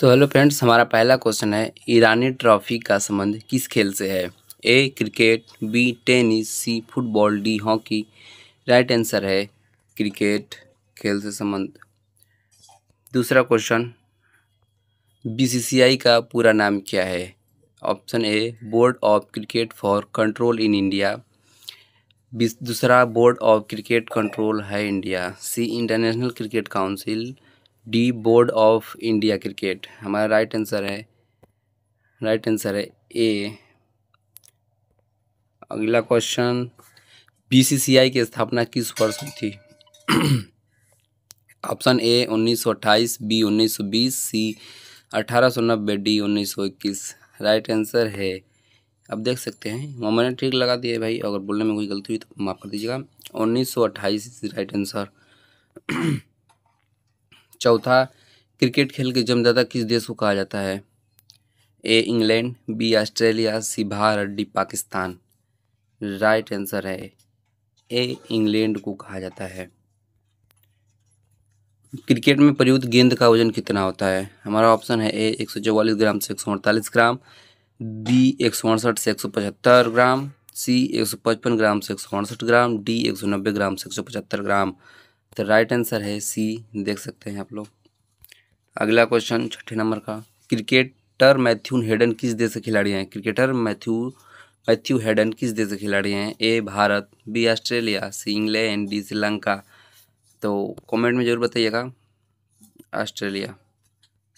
तो hello friends हमारा पहला क्वेश्चन है ईरानी ट्रॉफी का संबंध किस खेल से है A cricket B tennis C football D hockey right answer है क्रिकेट खेल से संबंध दूसरा क्वेश्चन बीसीसीआई का पूरा नाम क्या है option A board of cricket for control in India दूसरा बोर्ड ऑफ क्रिकेट कंट्रोल है India C international cricket council D board of India cricket हमारा राइट आंसर है राइट आंसर है ए अगला क्वेश्चन बीसीसीआई की स्थापना किस वर्ष में थी ऑप्शन ए 1928 बी 1920 सी नब्बे डी 1921 राइट आंसर है अब देख सकते हैं मैंने ठीक लगा दिया है भाई अगर बोलने में कोई गलती हुई तो माफ़ कर दीजिएगा 1928 राइट आंसर चौथा क्रिकेट खेल के जमदादा किस देश को कहा जाता है A England B Australia C Bharat D Pakistan right answer है ए इंग्लैंड को कहा जाता है क्रिकेट में प्रयुक्त गेंद का वजन कितना होता है हमारा ऑप्शन है ए एक सौ चौवालीस ग्राम से एक सौ अड़तालीस ग्राम बी एक सौ अड़सठ से एक सौ पचहत्तर ग्राम सी एक सौ पचपन ग्राम से एक सौ अड़सठ ग्राम डी एक सौ नब्बे ग्राम से एक सौ पचहत्तर ग्राम तो राइट आंसर है सी देख सकते हैं आप लोग अगला क्वेश्चन छठे नंबर का क्रिकेटर मैथ्यू हेडन किस देश के खिलाड़ी हैं क्रिकेटर मैथ्यू मैथ्यू हेडन किस देश के खिलाड़ी हैं A Bharat B Australia C England D Sri Lanka तो कमेंट में ज़रूर बताइएगा ऑस्ट्रेलिया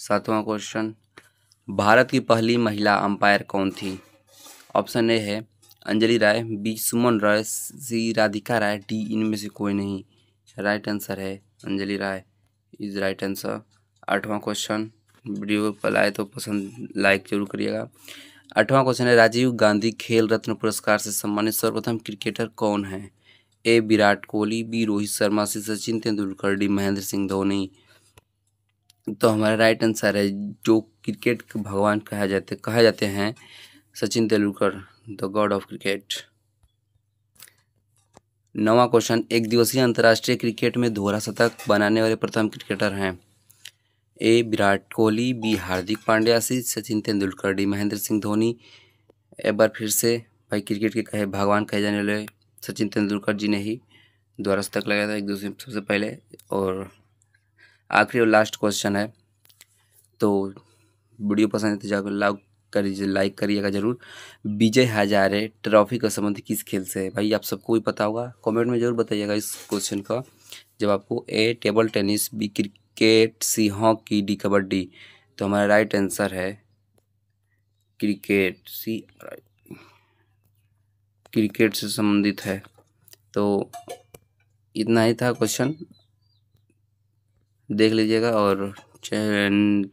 सातवां क्वेश्चन भारत की पहली महिला अंपायर कौन थी ऑप्शन ए है Anjali Rai B Suman Rai C Radhika Rai D इनमें से कोई नहीं राइट आंसर है Anjali Rai is right answer आठवां क्वेश्चन वीडियो पर आए तो पसंद लाइक जरूर करिएगा आठवां क्वेश्चन है राजीव गांधी खेल रत्न पुरस्कार से सम्मानित सर्वप्रथम क्रिकेटर कौन है A Virat Kohli B Rohit Sharma C Sachin Tendulkar D Mahendra Singh Dhoni तो हमारा राइट आंसर है जो क्रिकेट के भगवान कहा जाते कहा जाते हैं Sachin Tendulkar the god of cricket नवा क्वेश्चन एक दिवसीय अंतर्राष्ट्रीय क्रिकेट में दोहरा शतक बनाने वाले प्रथम क्रिकेटर हैं A Virat Kohli B Hardik Pandya C Sachin Tendulkar D Mahendra Singh Dhoni एक बार फिर से भाई क्रिकेट के कहे भगवान कहे जाने वाले सचिन तेंदुलकर जी ने ही दोहरा शतक लगाया था एक दूसरे सबसे पहले और आखिरी और लास्ट क्वेश्चन है तो वीडियो पसंद है तो जाकर लाइक कर लाइक करिएगा जरूर विजय हजारे ट्रॉफी का संबंध किस खेल से है भाई आप सबको भी पता होगा कमेंट में जरूर बताइएगा इस क्वेश्चन का जब आपको A table tennis B cricket C hockey D kabaddi तो हमारा राइट आंसर है क्रिकेट सी क्रिकेट से संबंधित है तो इतना ही था क्वेश्चन देख लीजिएगा और चलिए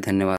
धन्यवाद